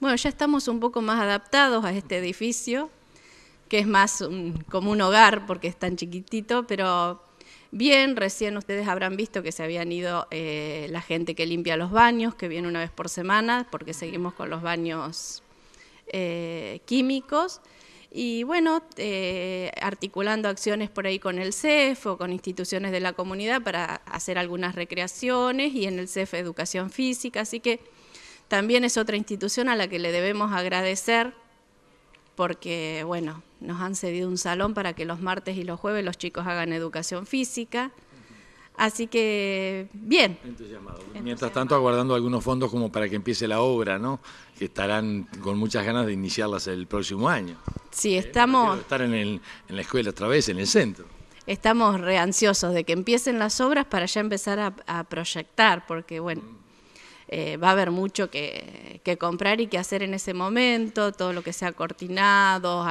Bueno, ya estamos un poco más adaptados a este edificio, que es más como un hogar porque es tan chiquitito, pero bien, recién ustedes habrán visto que se habían ido eh, la gente que limpia los baños, que viene una vez por semana, porque seguimos con los baños eh, químicos. Y bueno, eh, articulando acciones por ahí con el CEF o con instituciones de la comunidad para hacer algunas recreaciones y en el CEF Educación Física. Así que también es otra institución a la que le debemos agradecer porque, bueno, nos han cedido un salón para que los martes y los jueves los chicos hagan educación física. Así que, bien. Mientras tanto, aguardando algunos fondos como para que empiece la obra, ¿no? Que estarán con muchas ganas de iniciarlas el próximo año. Sí, eh, estamos... estar en, la escuela otra vez, en el centro. Estamos reansiosos de que empiecen las obras para ya empezar a, proyectar, porque, bueno... Mm. Eh, va a haber mucho que, comprar y que hacer en ese momento, todo lo que sea cortinado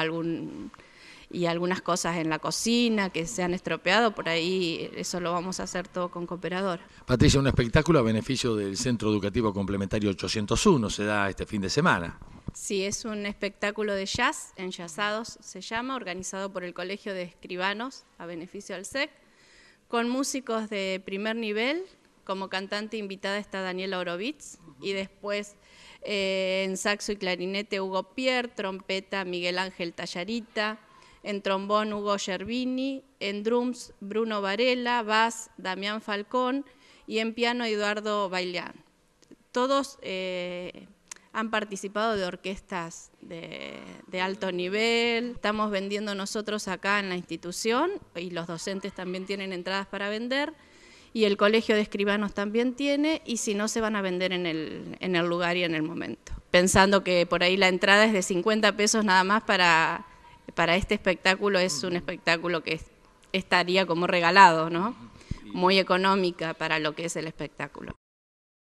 y algunas cosas en la cocina que se han estropeado, por ahí eso lo vamos a hacer todo con Cooperador. Patricia, un espectáculo a beneficio del Centro Educativo Complementario 801 se da este fin de semana. Sí, es un espectáculo de jazz, Enllazados se llama, organizado por el Colegio de Escribanos a beneficio del SEC, con músicos de primer nivel, como cantante invitada está Daniela Orovitz y después eh, en saxo y clarinete Hugo Pierre. trompeta Miguel Ángel Tallarita, en trombón Hugo Gervini, en drums Bruno Varela, bass Damián Falcón y en piano Eduardo Baileán. Todos eh, han participado de orquestas de, alto nivel. Estamos vendiendo nosotros acá en la institución y los docentes también tienen entradas para vender y el Colegio de Escribanos también tiene, y si no, se van a vender en el, en el lugar y en el momento. Pensando que por ahí la entrada es de 50 pesos nada más para, para este espectáculo, es un espectáculo que estaría como regalado, ¿no? Muy económica para lo que es el espectáculo.